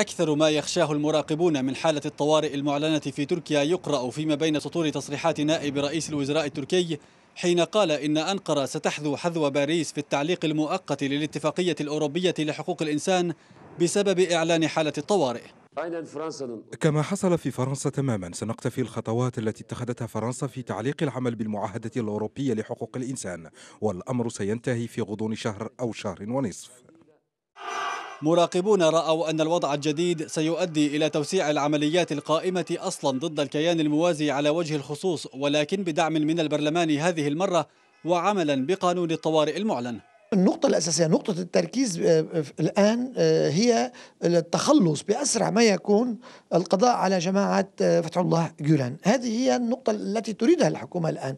أكثر ما يخشاه المراقبون من حالة الطوارئ المعلنة في تركيا يقرأ فيما بين سطور تصريحات نائب رئيس الوزراء التركي حين قال إن أنقرة ستحذو حذو باريس في التعليق المؤقت للاتفاقية الأوروبية لحقوق الإنسان بسبب إعلان حالة الطوارئ كما حصل في فرنسا تماما سنقتفي الخطوات التي اتخذتها فرنسا في تعليق العمل بالمعاهدة الأوروبية لحقوق الإنسان والأمر سينتهي في غضون شهر أو شهر ونصف مراقبون رأوا أن الوضع الجديد سيؤدي إلى توسيع العمليات القائمة أصلا ضد الكيان الموازي على وجه الخصوص ولكن بدعم من البرلمان هذه المرة وعملا بقانون الطوارئ المعلن النقطة الأساسية نقطة التركيز آه، آه، الآن آه، هي التخلص بأسرع ما يكون القضاء على جماعة فتح الله جولان هذه هي النقطة التي تريدها الحكومة الآن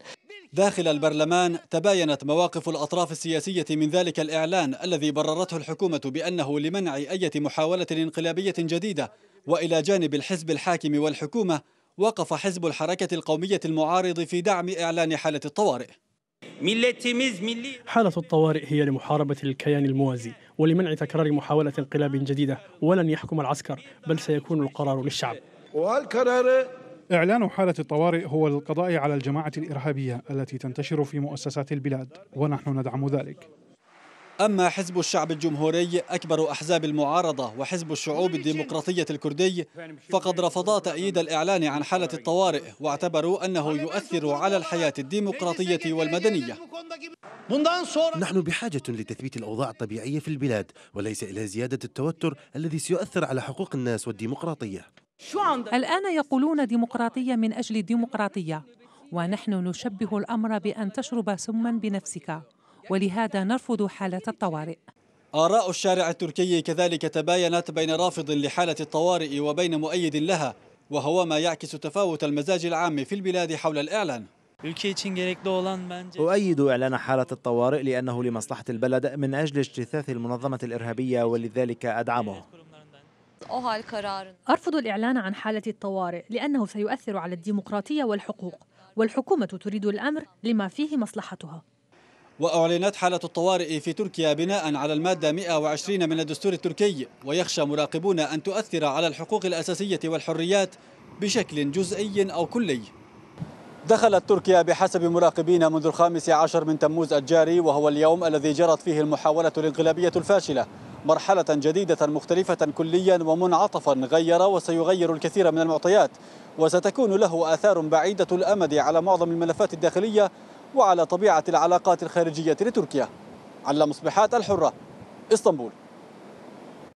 داخل البرلمان تباينت مواقف الأطراف السياسية من ذلك الإعلان الذي بررته الحكومة بأنه لمنع أي محاولة انقلابية جديدة وإلى جانب الحزب الحاكم والحكومة وقف حزب الحركة القومية المعارض في دعم إعلان حالة الطوارئ حالة الطوارئ هي لمحاربة الكيان الموازي ولمنع تكرار محاولة انقلاب جديدة ولن يحكم العسكر بل سيكون القرار للشعب إعلان حالة الطوارئ هو القضاء على الجماعة الإرهابية التي تنتشر في مؤسسات البلاد ونحن ندعم ذلك أما حزب الشعب الجمهوري أكبر أحزاب المعارضة وحزب الشعوب الديمقراطية الكردي فقد رفضا تأييد الإعلان عن حالة الطوارئ واعتبروا أنه يؤثر على الحياة الديمقراطية والمدنية نحن بحاجة لتثبيت الأوضاع الطبيعية في البلاد وليس إلى زيادة التوتر الذي سيؤثر على حقوق الناس والديمقراطية الآن يقولون ديمقراطية من أجل الديمقراطية ونحن نشبه الأمر بأن تشرب سما بنفسك ولهذا نرفض حالة الطوارئ آراء الشارع التركي كذلك تباينت بين رافض لحالة الطوارئ وبين مؤيد لها وهو ما يعكس تفاوت المزاج العام في البلاد حول الإعلان أؤيد إعلان حالة الطوارئ لأنه لمصلحة البلد من أجل اجتثاث المنظمة الإرهابية ولذلك أدعمه أرفض الإعلان عن حالة الطوارئ لأنه سيؤثر على الديمقراطية والحقوق والحكومة تريد الأمر لما فيه مصلحتها وأعلنت حالة الطوارئ في تركيا بناء على المادة 120 من الدستور التركي ويخشى مراقبون أن تؤثر على الحقوق الأساسية والحريات بشكل جزئي أو كلي دخلت تركيا بحسب مراقبين منذ الخامس عشر من تموز الجاري وهو اليوم الذي جرت فيه المحاولة الانقلابية الفاشلة مرحلة جديدة مختلفة كليا ومنعطفا غير وسيغير الكثير من المعطيات وستكون له آثار بعيدة الأمد على معظم الملفات الداخلية وعلى طبيعة العلاقات الخارجية لتركيا على مصبحات الحرة اسطنبول